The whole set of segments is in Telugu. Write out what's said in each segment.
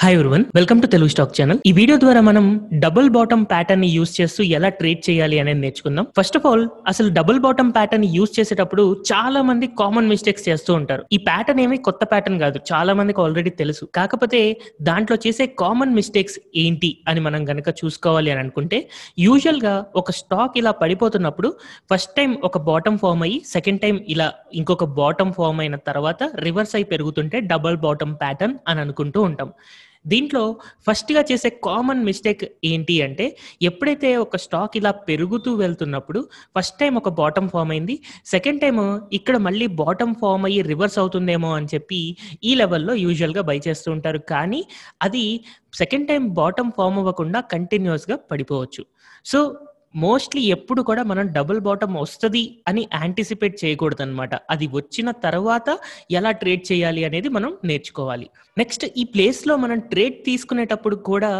hi everyone welcome to Telugu stock channel ఈ వీడియో ద్వారా మనం డబుల్ బాటమ్ ప్యాటర్న్ ని యూస్ చేస్తూ ఎలా ట్రేడ్ చేయాలి అనేది నేర్చుకుందాం ఫస్ట్ ఆఫ్ ఆల్ అసలు డబుల్ బాటమ్ ప్యాటర్న్ యూస్ చేసేటప్పుడు చాలా మంది కామన్ మిస్టేక్స్ చేస్తూ ఉంటారు ఈ ప్యాటర్న్ ఏమి కొత్త ప్యాటర్న్ కాదు చాలా మందికి ఆల్రెడీ తెలుసు కాకపోతే దాంట్లో చేసే కామన్ మిస్టేక్స్ ఏంటి అని మనం గనక చూసుకోవాలి అని అనుకుంటే యూజువల్ గా ఒక స్టాక్ ఇలా పడిపోతున్నప్పుడు ఫస్ట్ టైం ఒక బాటమ్ ఫామ్ అయ్యి సెకండ్ టైం ఇలా ఇంకొక బాటమ్ ఫామ్ అయిన తర్వాత రివర్స్ అయి పెరుగుతుంటే డబుల్ బాటమ్ ప్యాటర్న్ అని అనుకుంటూ ఉంటాం దీంట్లో ఫస్ట్గా చేసే కామన్ మిస్టేక్ ఏంటి అంటే ఎప్పుడైతే ఒక స్టాక్ ఇలా పెరుగుతూ వెళ్తున్నప్పుడు ఫస్ట్ టైం ఒక బాటమ్ ఫామ్ అయింది సెకండ్ టైం ఇక్కడ మళ్ళీ బాటమ్ ఫామ్ అయ్యి రివర్స్ అవుతుందేమో అని చెప్పి ఈ లెవెల్లో యూజువల్గా బై చేస్తూ ఉంటారు కానీ అది సెకండ్ టైం బాటమ్ ఫామ్ అవ్వకుండా కంటిన్యూస్గా పడిపోవచ్చు సో మోస్ట్లీ ఎప్పుడు కూడా మనం డబుల్ బాటమ్ వస్తుంది అని యాంటిసిపేట్ చేయకూడదు అనమాట అది వచ్చిన తర్వాత ఎలా ట్రేడ్ చేయాలి అనేది మనం నేర్చుకోవాలి నెక్స్ట్ ఈ ప్లేస్లో మనం ట్రేడ్ తీసుకునేటప్పుడు కూడా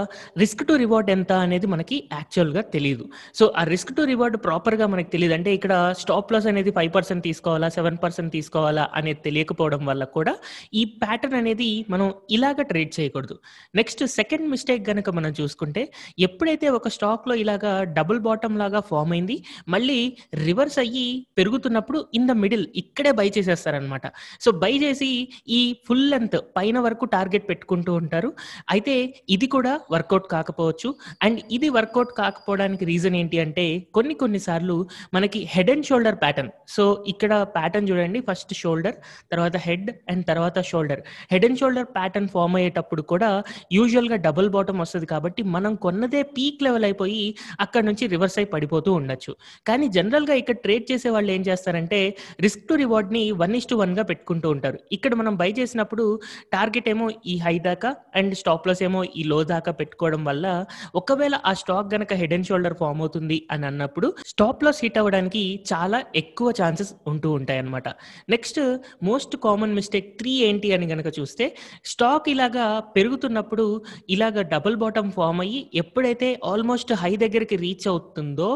రిస్క్ టు రివార్డ్ ఎంత అనేది మనకి యాక్చువల్గా తెలియదు సో ఆ రిస్క్ టు రివార్డ్ ప్రాపర్గా మనకి తెలియదు అంటే ఇక్కడ స్టాప్ లాస్ అనేది ఫైవ్ పర్సెంట్ తీసుకోవాలా సెవెన్ పర్సెంట్ తీసుకోవాలా అనేది తెలియకపోవడం వల్ల కూడా ఈ ప్యాటర్న్ అనేది మనం ఇలాగ ట్రేడ్ చేయకూడదు నెక్స్ట్ సెకండ్ మిస్టేక్ కనుక మనం చూసుకుంటే ఎప్పుడైతే ఒక స్టాక్లో ఇలాగ డబుల్ బాటమ్ ఆటం లాగా ఫామ్ అయింది మళ్ళీ రివర్స్ అయ్యి పెరుగుతున్నప్పుడు ఇన్ ద మిడిల్ ఇక్కడే బై చేసేస్తారనమాట సో బై చేసి ఈ ఫుల్ లెంత్ పైన వరకు టార్గెట్ పెట్టుకుంటూ ఉంటారు అయితే ఇది కూడా వర్కౌట్ కాకపోవచ్చు అండ్ ఇది వర్కౌట్ కాకపోవడానికి రీజన్ ఏంటి అంటే కొన్ని కొన్నిసార్లు మనకి head and shoulder pattern so ఇక్కడ ప్యాటర్న్ చూడండి ఫస్ట్ షోల్డర్ తర్వాత హెడ్ అండ్ తర్వాత shoulder head and shoulder pattern form అయ్యేటప్పుడు కూడా యూజువల్గా డబుల్ బాటమ్ వస్తుంది కాబట్టి మనం కొన్నదే పీక్ లెవెల్ అయిపోయి అక్కడ నుంచి రివర్స్ ఓవర్స్ అయి పడిపోతూ ఉండొచ్చు కానీ జనరల్గా ఇక్కడ ట్రేడ్ చేసే వాళ్ళు ఏం చేస్తారంటే రిస్క్ టు రివార్డ్ని వన్ ఇస్ టు వన్గా పెట్టుకుంటూ ఉంటారు ఇక్కడ మనం బై చేసినప్పుడు టార్గెట్ ఏమో ఈ హై దాకా అండ్ స్టాప్ లాస్ ఏమో ఈ లో దాకా పెట్టుకోవడం వల్ల ఒకవేళ ఆ స్టాక్ గనక హెడ్ అండ్ షోల్డర్ ఫామ్ అవుతుంది అని అన్నప్పుడు స్టాప్ లాస్ హిట్ అవ్వడానికి చాలా ఎక్కువ ఛాన్సెస్ ఉంటూ ఉంటాయి అనమాట next most common mistake three ఏంటి అని గనక చూస్తే స్టాక్ ఇలాగా పెరుగుతున్నప్పుడు ఇలాగ డబుల్ బాటమ్ ఫామ్ అయ్యి ఎప్పుడైతే ఆల్మోస్ట్ హై దగ్గరికి రీచ్ అవుతుంది అవుతుందో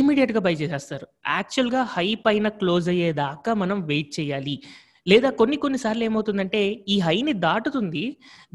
ఇమీడియట్గా బై చేసేస్తారు యాక్చువల్గా హై పైన క్లోజ్ అయ్యేదాకా మనం వెయిట్ చేయాలి లేదా కొన్ని కొన్నిసార్లు ఏమవుతుందంటే ఈ హైని దాటుతుంది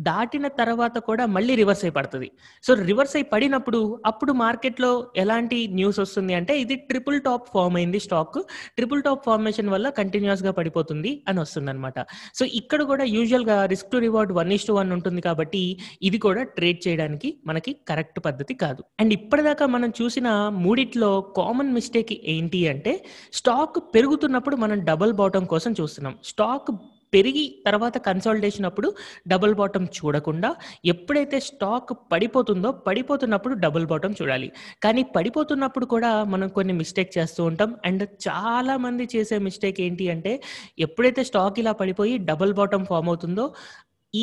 దాటిన తర్వాత కూడా మళ్ళీ రివర్స్ అయి పడుతుంది సో రివర్స్ అయి పడినప్పుడు అప్పుడు మార్కెట్లో ఎలాంటి న్యూస్ వస్తుంది అంటే ఇది ట్రిపుల్ టాప్ ఫామ్ అయింది స్టాక్ ట్రిపుల్ టాప్ ఫార్మేషన్ వల్ల కంటిన్యూస్గా పడిపోతుంది అని వస్తుంది అనమాట సో ఇక్కడ కూడా యూజువల్గా risk to reward one is to one ఉంటుంది కాబట్టి ఇది కూడా ట్రేడ్ చేయడానికి మనకి కరెక్ట్ పద్ధతి కాదు అండ్ ఇప్పటిదాకా మనం చూసిన మూడిట్లో కామన్ మిస్టేక్ ఏంటి అంటే స్టాక్ పెరుగుతున్నప్పుడు మనం డబుల్ బాటం కోసం చూస్తున్నాం స్టాక్ పెరిగి తర్వాత కన్సల్టేషన్ అప్పుడు డబుల్ బాటమ్ చూడకుండా ఎప్పుడైతే స్టాక్ పడిపోతుందో పడిపోతున్నప్పుడు డబుల్ బాటమ్ చూడాలి కానీ పడిపోతున్నప్పుడు కూడా మనం కొన్ని మిస్టేక్ చేస్తూ ఉంటాం అండ్ చాలా మంది చేసే మిస్టేక్ ఏంటి అంటే ఎప్పుడైతే స్టాక్ ఇలా పడిపోయి డబుల్ బాటమ్ ఫామ్ అవుతుందో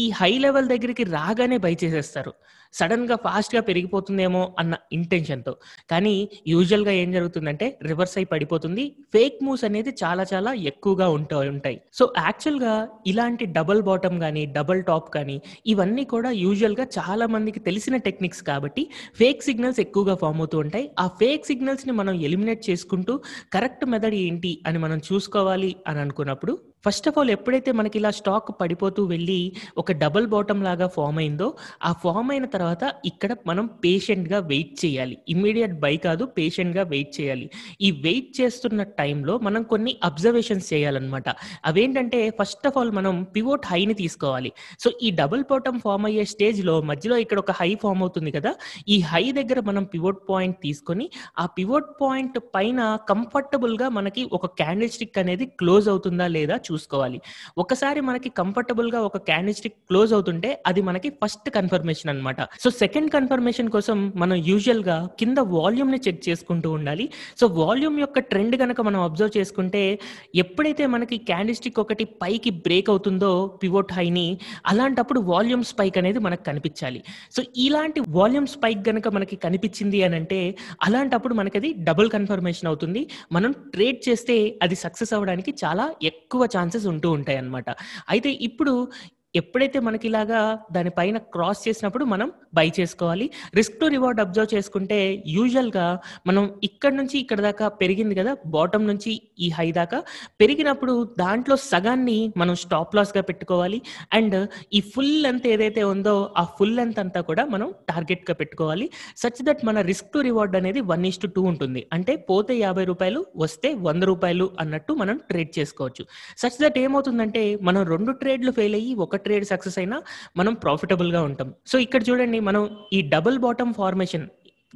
ఈ హై లెవెల్ దగ్గరికి రాగానే బై చేసేస్తారు సడన్ గా ఫాస్ట్ గా పెరిగిపోతుందేమో అన్న ఇంటెన్షన్తో కానీ యూజువల్ గా ఏం జరుగుతుందంటే రివర్స్ అయి పడిపోతుంది ఫేక్ మూవ్స్ అనేది చాలా చాలా ఎక్కువగా ఉంటా ఉంటాయి సో యాక్చువల్ గా ఇలాంటి డబల్ బాటమ్ కానీ డబల్ టాప్ కానీ ఇవన్నీ కూడా యూజువల్ గా చాలా మందికి తెలిసిన టెక్నిక్స్ కాబట్టి ఫేక్ సిగ్నల్స్ ఎక్కువగా ఫామ్ అవుతూ ఉంటాయి ఆ ఫేక్ సిగ్నల్స్ ని మనం ఎలిమినేట్ చేసుకుంటూ కరెక్ట్ మెథడ్ ఏంటి అని మనం చూసుకోవాలి అని అనుకున్నప్పుడు ఫస్ట్ ఆఫ్ ఆల్ ఎప్పుడైతే మనకి ఇలా స్టాక్ పడిపోతూ వెళ్ళి ఒక డబుల్ బాటమ్ లాగా ఫామ్ అయిందో ఆ ఫామ్ అయిన తర్వాత ఇక్కడ మనం పేషెంట్గా వెయిట్ చేయాలి ఇమ్మీడియట్ బై కాదు పేషెంట్గా వెయిట్ చేయాలి ఈ వెయిట్ చేస్తున్న టైంలో మనం కొన్ని అబ్జర్వేషన్స్ చేయాలన్నమాట అవేంటంటే ఫస్ట్ ఆఫ్ ఆల్ మనం పివోట్ హైని తీసుకోవాలి సో ఈ డబుల్ బాటమ్ ఫామ్ అయ్యే స్టేజ్లో మధ్యలో ఇక్కడ ఒక హై ఫామ్ అవుతుంది కదా ఈ హై దగ్గర మనం పివోట్ పాయింట్ తీసుకొని ఆ పివోట్ పాయింట్ పైన కంఫర్టబుల్గా మనకి ఒక క్యాండిల్ స్టిక్ అనేది క్లోజ్ అవుతుందా లేదా చూ చూసుకోవాలి ఒకసారి మనకి కంఫర్టబుల్ గా ఒక క్యాండిస్టిక్ క్లోజ్ అవుతుంటే అది మనకి ఫస్ట్ కన్ఫర్మేషన్ అనమాట సో సెకండ్ కన్ఫర్మేషన్ కోసం మనం యూజువల్ గా కింద వాల్యూమ్ ని చెక్ చేసుకుంటూ ఉండాలి సో వాల్యూమ్ యొక్క ట్రెండ్ కనుక మనం అబ్జర్వ్ చేసుకుంటే ఎప్పుడైతే మనకి క్యాండిస్టిక్ ఒకటి పైకి బ్రేక్ అవుతుందో పివోట్ హైని అలాంటప్పుడు వాల్యూమ్ స్పైక్ అనేది మనకు కనిపించాలి సో ఇలాంటి వాల్యూమ్ స్పైక్ గనక మనకి కనిపించింది అని అంటే అలాంటప్పుడు మనకి అది డబుల్ కన్ఫర్మేషన్ అవుతుంది మనం ట్రేడ్ చేస్తే అది సక్సెస్ అవ్వడానికి చాలా ఎక్కువ ఛాన్స్ ఛాన్సెస్ ఉంటూ ఉంటాయి అనమాట అయితే ఇప్పుడు ఎప్పుడైతే మనకి ఇలాగా దానిపైన క్రాస్ చేసినప్పుడు మనం బై చేసుకోవాలి రిస్క్ టు రివార్డ్ అబ్జర్వ్ చేసుకుంటే యూజువల్గా మనం ఇక్కడ నుంచి ఇక్కడ దాకా పెరిగింది కదా బాటం నుంచి ఈ హై దాకా పెరిగినప్పుడు దాంట్లో సగాన్ని మనం స్టాప్ లాస్గా పెట్టుకోవాలి అండ్ ఈ ఫుల్ లెంత్ ఏదైతే ఉందో ఆ ఫుల్ లెంత్ అంతా కూడా మనం టార్గెట్గా పెట్టుకోవాలి సచ్ దట్ మన రిస్క్ టు రివార్డ్ అనేది వన్ ఇస్ టు టూ ఉంటుంది అంటే పోతే యాభై రూపాయలు వస్తే వంద రూపాయలు అన్నట్టు మనం ట్రేడ్ చేసుకోవచ్చు సచ్ దట్ ఏమవుతుందంటే మనం రెండు ట్రేడ్లు ఫెయిల్ అయ్యి ఒకటి ట్రేడ్ సక్సెస్ అయినా మనం ప్రాఫిటబుల్ గా ఉంటాం సో ఇక్కడ చూడండి మనం ఈ డబుల్ బాటమ్ ఫార్మేషన్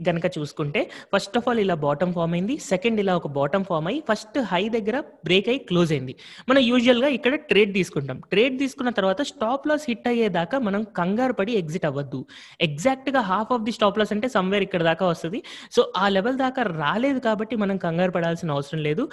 గనక చూసుకుంటే ఫస్ట్ ఆఫ్ ఆల్ ఇలా బాటమ్ ఫామ్ అయింది సెకండ్ ఇలా ఒక బాటమ్ ఫామ్ అయ్యి ఫస్ట్ హై దగ్గర బ్రేక్ అయ్యి క్లోజ్ అయింది మనం యూజువల్గా ఇక్కడ ట్రేడ్ తీసుకుంటాం ట్రేడ్ తీసుకున్న తర్వాత స్టాప్ లాస్ హిట్ అయ్యేదాకా మనం కంగారు పడి ఎగ్జిట్ అవ్వద్దు ఎగ్జాక్ట్గా half of the stop loss అంటే సమ్వేర్ ఇక్కడ దాకా వస్తుంది సో ఆ లెవెల్ దాకా రాలేదు కాబట్టి మనం కంగారు పడాల్సిన అవసరం లేదు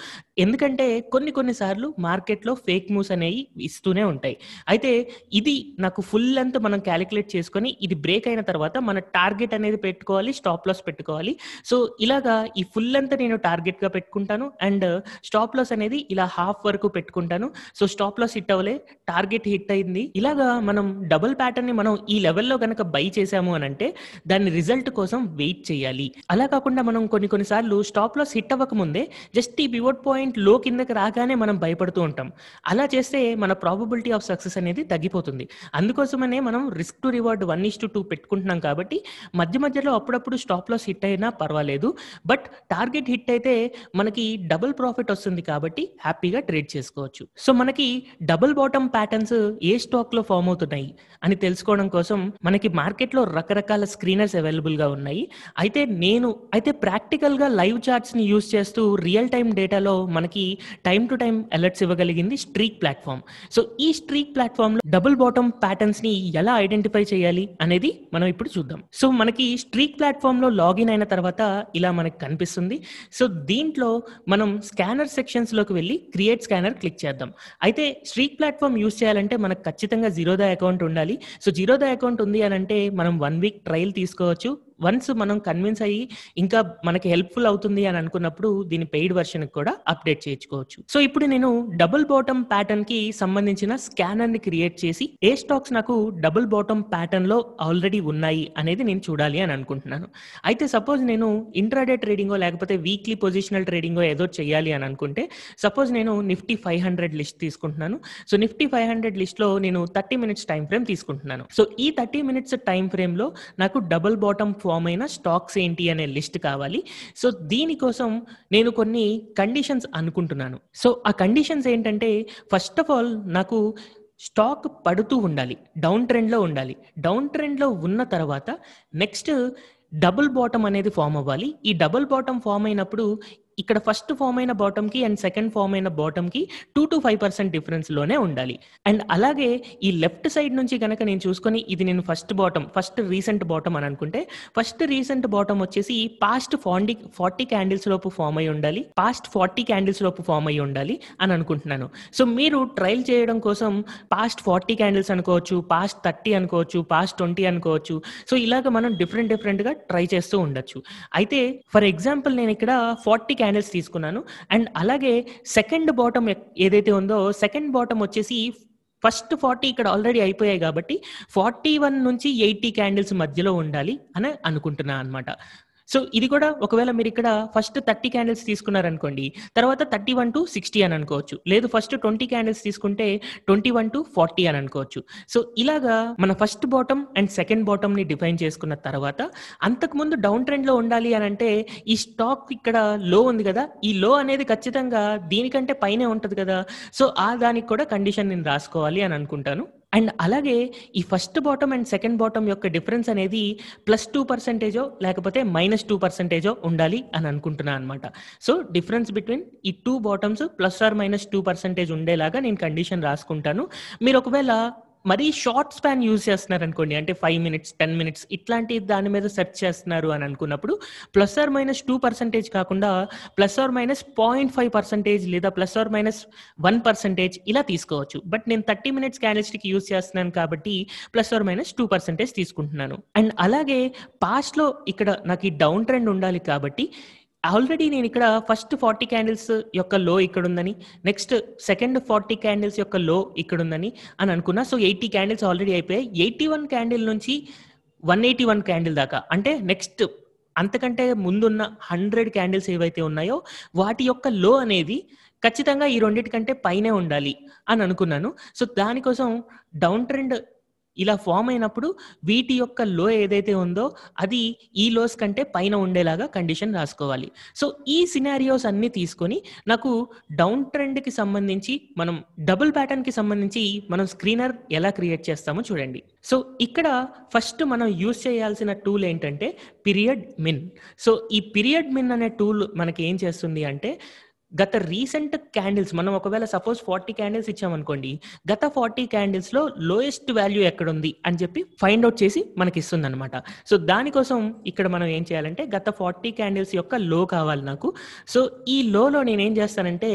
ఎందుకంటే కొన్ని కొన్నిసార్లు మార్కెట్లో ఫేక్ మూవ్స్ అనేవి ఇస్తూనే ఉంటాయి అయితే ఇది నాకు ఫుల్ లెంత్ మనం క్యాలిక్యులేట్ చేసుకొని ఇది బ్రేక్ అయిన తర్వాత మన టార్గెట్ అనేది పెట్టుకోవాలి స్టాప్ లాస్ లాస్ పెట్టుకోవాలి సో ఇలాగా ఈ ఫుల్ అంతా నేను టార్గెట్ గా పెట్టుకుంటాను అండ్ స్టాప్ లాస్ అనేది ఇలా హాఫ్ వరకు పెట్టుకుంటాను సో స్టాప్ లాస్ హిట్ అవ్వలే టార్గెట్ హిట్ అయింది ఇలాగా మనం డబుల్ ప్యాటర్న్ ని మనం ఈ లెవెల్లో కనుక బై చేసాము అని అంటే దాని రిజల్ట్ కోసం వెయిట్ చేయాలి అలా కాకుండా మనం కొన్ని కొన్నిసార్లు స్టాప్ లాస్ హిట్ అవ్వక ముందే జస్ట్ ఈ పివోట్ పాయింట్ లో కిందకి రాగానే మనం భయపడుతూ ఉంటాం అలా చేస్తే మన ప్రాబబిలిటీ ఆఫ్ సక్సెస్ అనేది తగ్గిపోతుంది అందుకోసమనే మనం risk to reward one is to two పెట్టుకుంటున్నాం కాబట్టి మధ్య మధ్యలో అప్పుడప్పుడు స్టాప్ లాస్ హిట్ అయినా పర్వాలేదు బట్ టార్గెట్ హిట్ అయితే మనకి డబుల్ ప్రాఫిట్ వస్తుంది కాబట్టి హ్యాపీగా ట్రేడ్ చేసుకోవచ్చు సో మనకి డబుల్ బాటమ్ ప్యాటర్న్స్ ఏ స్టాక్ లో ఫామ్ అవుతున్నాయి అని తెలుసుకోవడం కోసం మనకి మార్కెట్లో రకరకాల స్క్రీనర్స్ అవైలబుల్ గా ఉన్నాయి అయితే నేను అయితే ప్రాక్టికల్ గా లైవ్ చార్ట్స్ ని యూస్ చేస్తూ రియల్ టైం డేటాలో మనకి టైం టు టైం అలర్ట్స్ ఇవ్వగలిగింది స్ట్రీక్ ప్లాట్ఫామ్ సో ఈ స్ట్రీక్ ప్లాట్ఫామ్ లో డబుల్ బాటమ్ ప్యాటర్న్స్ ని ఎలా ఐడెంటిఫై చేయాలి అనేది మనం ఇప్పుడు చూద్దాం సో మనకి స్ట్రీక్ ప్లాట్ఫామ్ లో లాగిన్ అయిన తర్వాత ఇలా మనకి కనిపిస్తుంది సో దీంట్లో మనం స్కానర్ సెక్షన్స్లోకి వెళ్ళి క్రియేట్ స్కానర్ క్లిక్ చేద్దాం అయితే స్ట్రీక్ ప్లాట్ఫామ్ యూస్ చేయాలంటే మనకు ఖచ్చితంగా జీరోదా అకౌంట్ ఉండాలి సో జీరోదా అకౌంట్ ఉంది అని అంటే మనం వన్ వీక్ ట్రయల్ తీసుకోవచ్చు వన్స్ మనం కన్విన్స్ అయ్యి ఇంకా మనకి హెల్ప్ఫుల్ అవుతుంది అని అనుకున్నప్పుడు దీని పెయిడ్ వర్షన్ కూడా అప్డేట్ చేయించుకోవచ్చు సో ఇప్పుడు నేను డబుల్ బాటమ్ ప్యాటర్న్ కి సంబంధించిన స్కానర్ ని క్రియేట్ చేసి ఏ స్టాక్స్ నాకు డబుల్ బాటమ్ ప్యాటర్న్ లో ఆల్రెడీ ఉన్నాయి అనేది నేను చూడాలి అని అనుకుంటున్నాను అయితే సపోజ్ నేను ఇంట్రాడే ట్రేడింగో లేకపోతే వీక్లీ పొజిషనల్ ట్రేడింగో ఏదో చేయాలి అని అనుకుంటే సపోజ్ నేను నిఫ్టీ ఫైవ్ హండ్రెడ్ లిస్ట్ తీసుకుంటున్నాను సో నిఫ్టీ ఫైవ్ హండ్రెడ్ లిస్ట్లో నేను థర్టీ మినిట్స్ టైం ఫ్రేమ్ తీసుకుంటున్నాను సో ఈ థర్టీ మినిట్స్ టైం ఫ్రేమ్లో నాకు డబుల్ బాటమ్ ఫామ్ అయిన స్టాక్స్ ఏంటి అనే లిస్ట్ కావాలి సో దీనికోసం నేను కొన్ని కండిషన్స్ అనుకుంటున్నాను సో ఆ కండిషన్స్ ఏంటంటే ఫస్ట్ ఆఫ్ ఆల్ నాకు స్టాక్ పడుతూ ఉండాలి డౌన్ ట్రెండ్లో ఉండాలి డౌన్ ట్రెండ్లో ఉన్న తర్వాత నెక్స్ట్ డబుల్ బాటమ్ అనేది ఫామ్ అవ్వాలి ఈ డబుల్ బాటమ్ ఫామ్ అయినప్పుడు ఇక్కడ ఫస్ట్ ఫామ్ అయిన బాటమ్ కి అండ్ సెకండ్ ఫామ్ అయిన బాటమ్ కి two to five percent difference లోనే ఉండాలి అండ్ అలాగే ఈ లెఫ్ట్ సైడ్ నుంచి కనుక నేను చూసుకొని ఇది నేను first bottom first recent bottom అని అనుకుంటే ఫస్ట్ రీసెంట్ బాటమ్ వచ్చేసి పాస్ట్ ఫార్టీ ఫార్టీ క్యాండిల్స్ లోపు ఫామ్ అయి ఉండాలి పాస్ట్ ఫార్టీ క్యాండిల్స్ లోపు ఫామ్ అయి ఉండాలి అని అనుకుంటున్నాను సో మీరు ట్రయల్ చేయడం కోసం పాస్ట్ ఫార్టీ క్యాండిల్స్ అనుకోవచ్చు పాస్ట్ థర్టీ అనుకోవచ్చు పాస్ట్ ట్వంటీ అనుకోవచ్చు సో ఇలాగ మనం డిఫరెంట్ డిఫరెంట్ గా ట్రై చేస్తూ ఉండొచ్చు అయితే ఫర్ ఎగ్జాంపుల్ నేను ఇక్కడ ఫార్టీ క్యాండిల్స్ తీసుకున్నాను అండ్ అలాగే సెకండ్ బాటమ్ ఏదైతే ఉందో సెకండ్ బాటమ్ వచ్చేసి ఫస్ట్ ఫార్టీ ఇక్కడ ఆల్రెడీ అయిపోయాయి కాబట్టి ఫార్టీ వన్ నుంచి ఎయిటీ క్యాండిల్స్ మధ్యలో ఉండాలి అని అనుకుంటున్నాను అనమాట సో ఇది కూడా ఒకవేళ మీరు ఇక్కడ ఫస్ట్ థర్టీ క్యాండిల్స్ తీసుకున్నారనుకోండి తర్వాత థర్టీ వన్ టు సిక్స్టీ అని అనుకోవచ్చు లేదు ఫస్ట్ ట్వంటీ క్యాండిల్స్ తీసుకుంటే ట్వంటీ వన్ టు ఫార్టీ అని అనుకోవచ్చు సో ఇలాగా మన first bottom and second bottom ని డిఫైన్ చేసుకున్న తర్వాత అంతకుముందు డౌన్ ట్రెండ్ లో ఉండాలి అని అంటే ఈ స్టాక్ ఇక్కడ లో ఉంది కదా ఈ లో అనేది ఖచ్చితంగా దీనికంటే పైనే ఉంటుంది కదా సో ఆ దానికి కూడా కండిషన్ నేను రాసుకోవాలి అని అనుకుంటాను అండ్ అలాగే ఈ first bottom and second bottom యొక్క డిఫరెన్స్ అనేది ప్లస్ టూ పర్సెంటేజో లేకపోతే మైనస్ టూ పర్సెంటేజో ఉండాలి అని అనుకుంటున్నాను అనమాట సో డిఫరెన్స్ బిట్వీన్ ఈ two bottoms plus or minus two percentage ఉండేలాగా నేను కండిషన్ రాసుకుంటాను మీరు ఒకవేళ మరీ షార్ట్ స్పాన్ యూజ్ చేస్తున్నారు అనుకోండి అంటే ఫైవ్ మినిట్స్ టెన్ మినిట్స్ ఇట్లాంటి దాని మీద సెర్చ్ చేస్తున్నారు అని అనుకున్నప్పుడు plus or minus two percentage కాకుండా plus or minus point five percentage లేదా plus or minus one percentage ఇలా తీసుకోవచ్చు బట్ నేను థర్టీ మినిట్స్ క్యానలిస్టిక్ యూజ్ చేస్తున్నాను కాబట్టి plus or minus two percentage తీసుకుంటున్నాను అండ్ అలాగే పాస్ట్లో ఇక్కడ నాకు ఈ డౌన్ ట్రెండ్ ఉండాలి కాబట్టి ఆల్రెడీ నేను ఇక్కడ ఫస్ట్ ఫార్టీ క్యాండిల్స్ యొక్క లో ఇక్కడ ఉందని నెక్స్ట్ సెకండ్ ఫార్టీ క్యాండిల్స్ యొక్క లో ఇక్కడ ఉందని అని అనుకున్నా సో ఎయిటీ క్యాండిల్స్ ఆల్రెడీ అయిపోయాయి ఎయిటీ వన్ క్యాండిల్ నుంచి వన్ ఎయిటీ వన్ క్యాండిల్ దాకా అంటే నెక్స్ట్ అంతకంటే ముందున్న హండ్రెడ్ క్యాండిల్స్ ఏవైతే ఉన్నాయో వాటి యొక్క లో అనేది ఖచ్చితంగా ఈ రెండింటి కంటే పైనే ఉండాలి అని అనుకున్నాను సో దానికోసం డౌన్ ట్రెండ్ ఇలా ఫామ్ అయినప్పుడు వీటి యొక్క లో ఏదైతే ఉందో అది ఈ లోస్ కంటే పైన ఉండేలాగా కండిషన్ రాసుకోవాలి సో ఈ సినారియోస్ అన్ని తీసుకొని నాకు డౌన్ ట్రెండ్కి సంబంధించి మనం డబుల్ కి సంబంధించి మనం స్క్రీనర్ ఎలా క్రియేట్ చేస్తామో చూడండి సో ఇక్కడ ఫస్ట్ మనం యూస్ చేయాల్సిన టూల్ ఏంటంటే పీరియడ్ మిన్ సో ఈ పీరియడ్ మిన్ అనే టూల్ మనకి ఏం చేస్తుంది అంటే గత రీసెంట్ క్యాండిల్స్ మనం ఒకవేళ సపోజ్ ఫార్టీ క్యాండిల్స్ ఇచ్చామనుకోండి గత ఫార్టీ క్యాండిల్స్ లో లోయెస్ట్ వాల్యూ ఎక్కడ ఉంది అని చెప్పి ఫైండ్ అవుట్ చేసి మనకి ఇస్తుంది అనమాట సో దానికోసం ఇక్కడ మనం ఏం చేయాలంటే గత ఫార్టీ క్యాండిల్స్ యొక్క లో కావాలి నాకు సో ఈ లోలో నేను ఏం చేస్తానంటే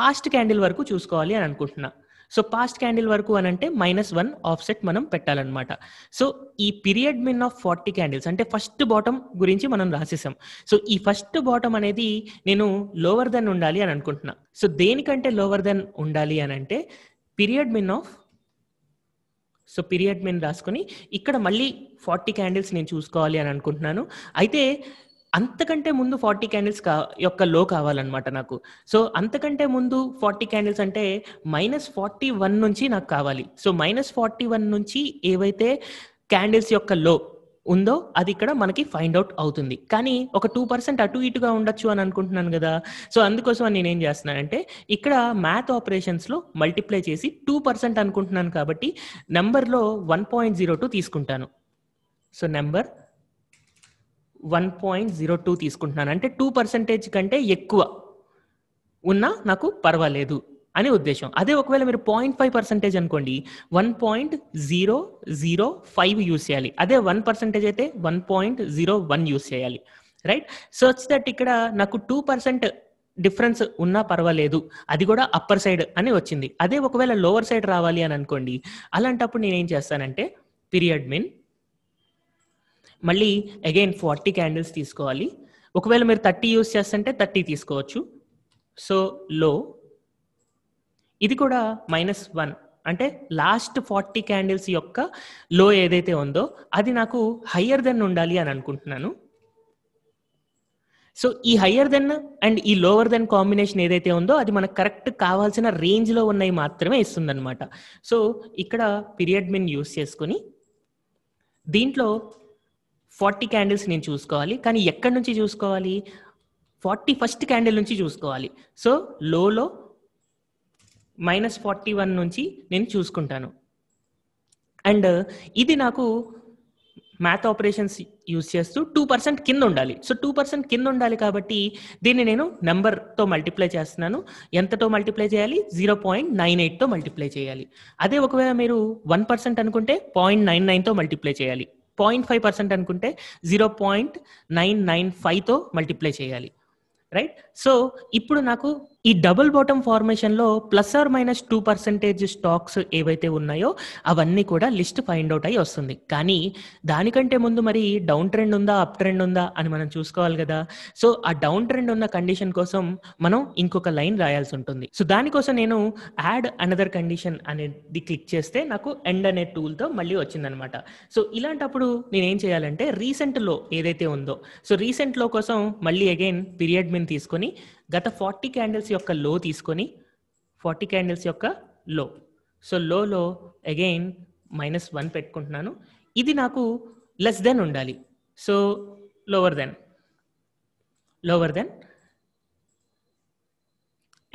పాస్ట్ క్యాండిల్ వరకు చూసుకోవాలి అని అనుకుంటున్నాను సో పాస్ట్ క్యాండిల్ వరకు అని అంటే మైనస్ వన్ ఆఫ్సెట్ మనం పెట్టాలన్నమాట సో ఈ period min of forty candles అంటే ఫస్ట్ బాటమ్ గురించి మనం రాసేసాం సో ఈ ఫస్ట్ బాటమ్ అనేది నేను లోవర్ దెన్ ఉండాలి అని అనుకుంటున్నా సో దేనికంటే లోవర్ దెన్ ఉండాలి అని అంటే period min of so period min రాసుకొని ఇక్కడ మళ్ళీ ఫార్టీ క్యాండిల్స్ నేను చూసుకోవాలి అని అనుకుంటున్నాను అయితే అంతకంటే ముందు ఫార్టీ క్యాండిల్స్ కా యొక్క లో కావాలన్నమాట నాకు సో అంతకంటే ముందు ఫార్టీ క్యాండిల్స్ అంటే మైనస్ ఫార్టీ వన్ నుంచి నాకు కావాలి సో మైనస్ ఫార్టీ వన్ నుంచి ఏవైతే క్యాండిల్స్ యొక్క లో ఉందో అది ఇక్కడ మనకి ఫైండ్ అవుట్ అవుతుంది కానీ ఒక టూ పర్సెంట్ అటు ఇటుగా ఉండొచ్చు అని అనుకుంటున్నాను కదా సో అందుకోసం నేను ఏం చేస్తున్నానంటే ఇక్కడ మ్యాథ్ ఆపరేషన్స్లో మల్టిప్లై చేసి టూ పర్సెంట్ అనుకుంటున్నాను కాబట్టి నెంబర్లో వన్ పాయింట్ జీరో టూ తీసుకుంటాను so number one point zero two తీసుకుంటున్నాను అంటే టూ పర్సెంటేజ్ కంటే ఎక్కువ ఉన్నా నాకు పర్వాలేదు అనే ఉద్దేశం అదే ఒకవేళ మీరు పాయింట్ ఫైవ్ పర్సెంటేజ్ అనుకోండి one point zero zero five use చేయాలి అదే వన్ పర్సెంటేజ్ అయితే one point zero one use చేయాలి రైట్ సర్చ్ దట్ ఇక్కడ నాకు టూ పర్సెంట్ డిఫరెన్స్ ఉన్నా పర్వాలేదు అది కూడా అప్పర్ సైడ్ అని వచ్చింది అదే ఒకవేళ లోవర్ సైడ్ రావాలి అని అనుకోండి అలాంటప్పుడు నేనేం చేస్తానంటే పీరియడ్ మీన్ మళ్ళీ అగైన్ ఫార్టీ క్యాండిల్స్ తీసుకోవాలి ఒకవేళ మీరు థర్టీ యూస్ చేస్తుంటే థర్టీ తీసుకోవచ్చు సో లో ఇది కూడా మైనస్ వన్ అంటే లాస్ట్ ఫార్టీ క్యాండిల్స్ యొక్క లో ఏదైతే ఉందో అది నాకు హయ్యర్ దెన్ ఉండాలి అని అనుకుంటున్నాను సో ఈ హయ్యర్ దెన్ అండ్ ఈ లోవర్ దెన్ కాంబినేషన్ ఏదైతే ఉందో అది మనకు కరెక్ట్ కావాల్సిన రేంజ్లో ఉన్నాయి మాత్రమే ఇస్తుంది అనమాట సో ఇక్కడ పీరియడ్ మిన్ యూస్ చేసుకొని దీంట్లో ఫార్టీ క్యాండిల్స్ నేను చూసుకోవాలి కానీ ఎక్కడి నుంచి చూసుకోవాలి ఫార్టీ ఫస్ట్ క్యాండిల్ నుంచి చూసుకోవాలి సో లోలో మైనస్ ఫార్టీ వన్ నుంచి నేను చూసుకుంటాను అండ్ ఇది నాకు మ్యాథ్ ఆపరేషన్స్ యూజ్ చేస్తూ టూ పర్సెంట్ కింద ఉండాలి సో టూ పర్సెంట్ కింద ఉండాలి కాబట్టి దీన్ని నేను నెంబర్తో మల్టిప్లై చేస్తున్నాను ఎంతతో మల్టిప్లై చేయాలి జీరో పాయింట్ నైన్ ఎయిట్తో మల్టిప్లై చేయాలి అదే ఒకవేళ మీరు వన్ పర్సెంట్ అనుకుంటే పాయింట్ నైన్ నైన్తో మల్టిప్లై చేయాలి పాయింట్ ఫైవ్ పర్సెంట్ అనుకుంటే జీరో పాయింట్ నైన్ నైన్ ఫైవ్తో మల్టిప్లై చేయాలి రైట్ సో ఇప్పుడు నాకు ఈ డబుల్ బాటమ్ ఫార్మేషన్లో plus or minus two percentage stocks ఏవైతే ఉన్నాయో అవన్నీ కూడా లిస్ట్ ఫైండ్ అవుట్ అయి వస్తుంది కానీ దానికంటే ముందు మరి డౌన్ ట్రెండ్ ఉందా అప్ ట్రెండ్ ఉందా అని మనం చూసుకోవాలి కదా సో ఆ డౌన్ ట్రెండ్ ఉన్న కండిషన్ కోసం మనం ఇంకొక లైన్ రాయాల్సి ఉంటుంది సో దానికోసం నేను యాడ్ అనదర్ కండిషన్ అనేది క్లిక్ చేస్తే నాకు ఎండ్ అనే టూల్తో మళ్ళీ వచ్చిందనమాట సో ఇలాంటప్పుడు నేను ఏం చేయాలంటే రీసెంట్లో ఏదైతే ఉందో సో రీసెంట్లో కోసం మళ్ళీ అగైన్ పీరియడ్ మీన్ తీసుకొని గత ఫార్టీ క్యాండిల్స్ యొక్క లో తీసుకొని ఫార్టీ క్యాండిల్స్ యొక్క లో సో లో అగైన్ మైనస్ వన్ పెట్టుకుంటున్నాను ఇది నాకు లెస్ దెన్ ఉండాలి so lower than lower than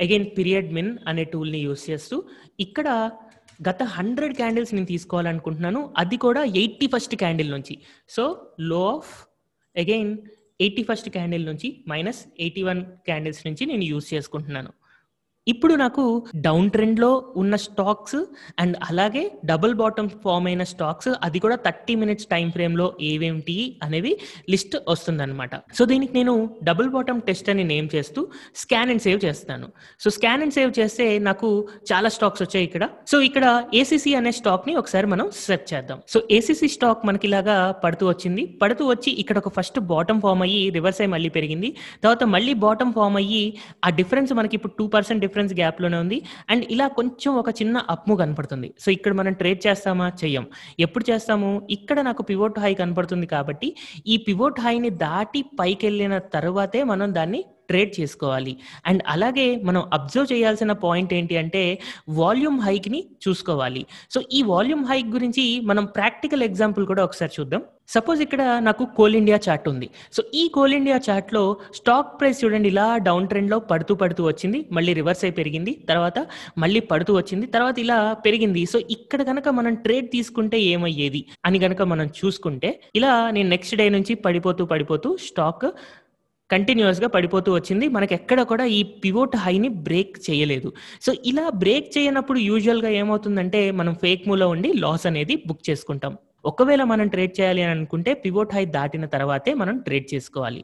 again period min అనే టూల్ని యూస్ చేస్తూ ఇక్కడ గత హండ్రెడ్ క్యాండిల్స్ నేను తీసుకోవాలనుకుంటున్నాను అది కూడా ఎయిటీ ఫస్ట్ క్యాండిల్ నుంచి so low of again eighty first candle నుంచి మైనస్ ఎయిటీ వన్ క్యాండిల్స్ నుంచి నేను యూస్ చేసుకుంటున్నాను ఇప్పుడు నాకు డౌన్ ట్రెండ్ లో ఉన్న స్టాక్స్ అండ్ అలాగే డబుల్ బాటమ్ ఫామ్ అయిన స్టాక్స్ అది కూడా థర్టీ మినిట్స్ టైం ఫ్రేమ్ లో ఏవేమిటి అనేవి లిస్ట్ వస్తుందన్నమాట సో దీనికి నేను డబుల్ బాటమ్ టెస్ట్ అని నేమ్ చేస్తూ స్కాన్ అండ్ సేవ్ చేస్తాను సో స్కాన్ అండ్ సేవ్ చేస్తే నాకు చాలా స్టాక్స్ వచ్చాయి ఇక్కడ సో ఇక్కడ ఏసీసీ అనే స్టాక్ ని ఒకసారి మనం సెర్చ్ చేద్దాం సో ఏసీసీ స్టాక్ మనకి ఇలాగా పడుతూ వచ్చింది పడుతూ వచ్చి ఇక్కడ ఒక ఫస్ట్ బాటమ్ ఫామ్ అయ్యి రివర్స్ అయ్యి మళ్ళీ పెరిగింది తర్వాత మళ్ళీ బాటమ్ ఫామ్ అయ్యి ఆ డిఫరెన్స్ మనకి ఇప్పుడు టూ పర్సెంట్ డిఫరెన్స్ లోనే ఉంది అండ్ ఇలా కొంచెం ఒక చిన్న అప్ము కనపడుతుంది సో ఇక్కడ మనం ట్రేడ్ చేస్తామా చెయ్యం ఎప్పుడు చేస్తాము ఇక్కడ నాకు పివోట్ హై కనపడుతుంది కాబట్టి ఈ పివోట్ హైని దాటి పైకి వెళ్ళిన తర్వాతే మనం దాన్ని ట్రేడ్ చేసుకోవాలి అండ్ అలాగే మనం అబ్జర్వ్ చేయాల్సిన పాయింట్ ఏంటి అంటే వాల్యూమ్ హైక్ని చూసుకోవాలి సో ఈ వాల్యూమ్ హైక్ గురించి మనం ప్రాక్టికల్ ఎగ్జాంపుల్ కూడా ఒకసారి చూద్దాం సపోజ్ ఇక్కడ నాకు కోల్ ఇండియా చార్ట్ ఉంది సో ఈ కోల్ ఇండియా చార్ట్లో స్టాక్ ప్రైస్ చూడండి ఇలా డౌన్ ట్రెండ్లో పడుతూ పడుతూ వచ్చింది మళ్ళీ రివర్స్ అయి పెరిగింది తర్వాత మళ్ళీ పడుతూ వచ్చింది తర్వాత ఇలా పెరిగింది సో ఇక్కడ కనుక మనం ట్రేడ్ తీసుకుంటే ఏమయ్యేది అని కనుక మనం చూసుకుంటే ఇలా నేను నెక్స్ట్ డే నుంచి పడిపోతూ పడిపోతూ స్టాక్ గా పడిపోతూ వచ్చింది మనకి ఎక్కడ కూడా ఈ పివోట్ హైని బ్రేక్ చేయలేదు సో ఇలా బ్రేక్ చేయనప్పుడు యూజువల్గా ఏమవుతుందంటే మనం ఫేక్ మూలో ఉండి లాస్ అనేది బుక్ చేసుకుంటాం ఒకవేళ మనం ట్రేడ్ చేయాలి అని అనుకుంటే పివోట్ హై దాటిన తర్వాతే మనం ట్రేడ్ చేసుకోవాలి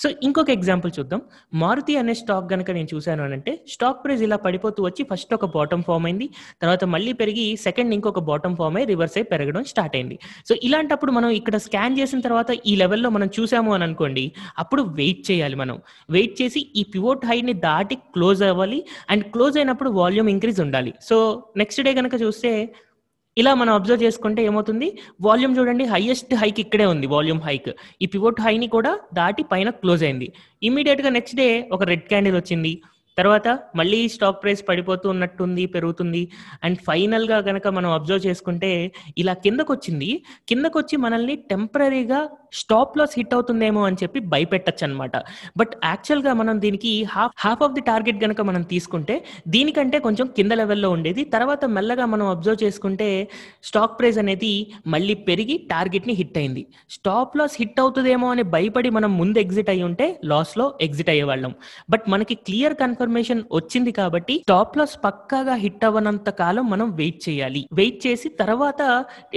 సో ఇంకొక ఎగ్జాంపుల్ చూద్దాం మారుతి అనే స్టాక్ కనుక నేను చూశాను అని అంటే స్టాక్ ప్రైస్ ఇలా పడిపోతూ వచ్చి ఫస్ట్ ఒక బాటమ్ ఫామ్ అయింది తర్వాత మళ్ళీ పెరిగి సెకండ్ ఇంకొక బాటమ్ ఫామ్ అయ్యి రివర్స్ అయి పెరగడం స్టార్ట్ అయింది సో ఇలాంటప్పుడు మనం ఇక్కడ స్కాన్ చేసిన తర్వాత ఈ లెవెల్లో మనం చూసాము అని అనుకోండి అప్పుడు వెయిట్ చేయాలి మనం వెయిట్ చేసి ఈ పివోట్ హైని దాటి క్లోజ్ అవ్వాలి అండ్ క్లోజ్ అయినప్పుడు వాల్యూమ్ ఇంక్రీజ్ ఉండాలి సో నెక్స్ట్ డే కనుక చూస్తే ఇలా మనం అబ్జర్వ్ చేసుకుంటే ఏమవుతుంది వాల్యూమ్ చూడండి హైయెస్ట్ హైక్ ఇక్కడే ఉంది వాల్యూమ్ హైక్ ఈ పివోట్ హైని కూడా దాటి పైన క్లోజ్ అయింది ఇమీడియట్ గా నెక్స్ట్ డే ఒక రెడ్ క్యాండిల్ వచ్చింది తర్వాత మళ్ళీ స్టాక్ ప్రైస్ పడిపోతూ ఉన్నట్టుంది పెరుగుతుంది అండ్ ఫైనల్ గా గనక మనం అబ్జర్వ్ చేసుకుంటే ఇలా కిందకు వచ్చింది కిందకు వచ్చి మనల్ని టెంపరీగా స్టాప్ లాస్ హిట్ అవుతుందేమో అని చెప్పి భయపెట్టచ్చు అనమాట బట్ యాక్చువల్ గా మనం దీనికి half half of the target గనక మనం తీసుకుంటే దీనికంటే కొంచెం కింద లెవెల్లో ఉండేది తర్వాత మెల్లగా మనం అబ్జర్వ్ చేసుకుంటే స్టాక్ ప్రైస్ అనేది మళ్ళీ పెరిగి టార్గెట్ ని హిట్ అయింది స్టాప్ లాస్ హిట్ అవుతుందేమో అని భయపడి మనం ముందు ఎగ్జిట్ అయి ఉంటే లాస్ లో ఎగ్జిట్ అయ్యేవాళ్ళం బట్ మనకి క్లియర్ కన్ఫర్మ్ కన్ఫర్మేషన్ వచ్చింది కాబట్టి టాప్ లాస్ పక్కాగా హిట్ అవ్వనంత కాలం మనం వెయిట్ చేయాలి వెయిట్ చేసి తర్వాత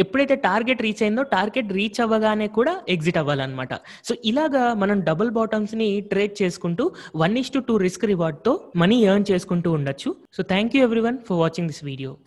ఎప్పుడైతే టార్గెట్ రీచ్ అయిందో టార్గెట్ రీచ్ అవ్వగానే కూడా ఎగ్జిట్ అవ్వాలన్నమాట సో ఇలాగా మనం డబుల్ బాటమ్స్ ని ట్రేడ్ చేసుకుంటూ one is to two risk reward తో మనీ ఎర్న్ చేసుకుంటూ ఉండొచ్చు so thank you everyone for watching this video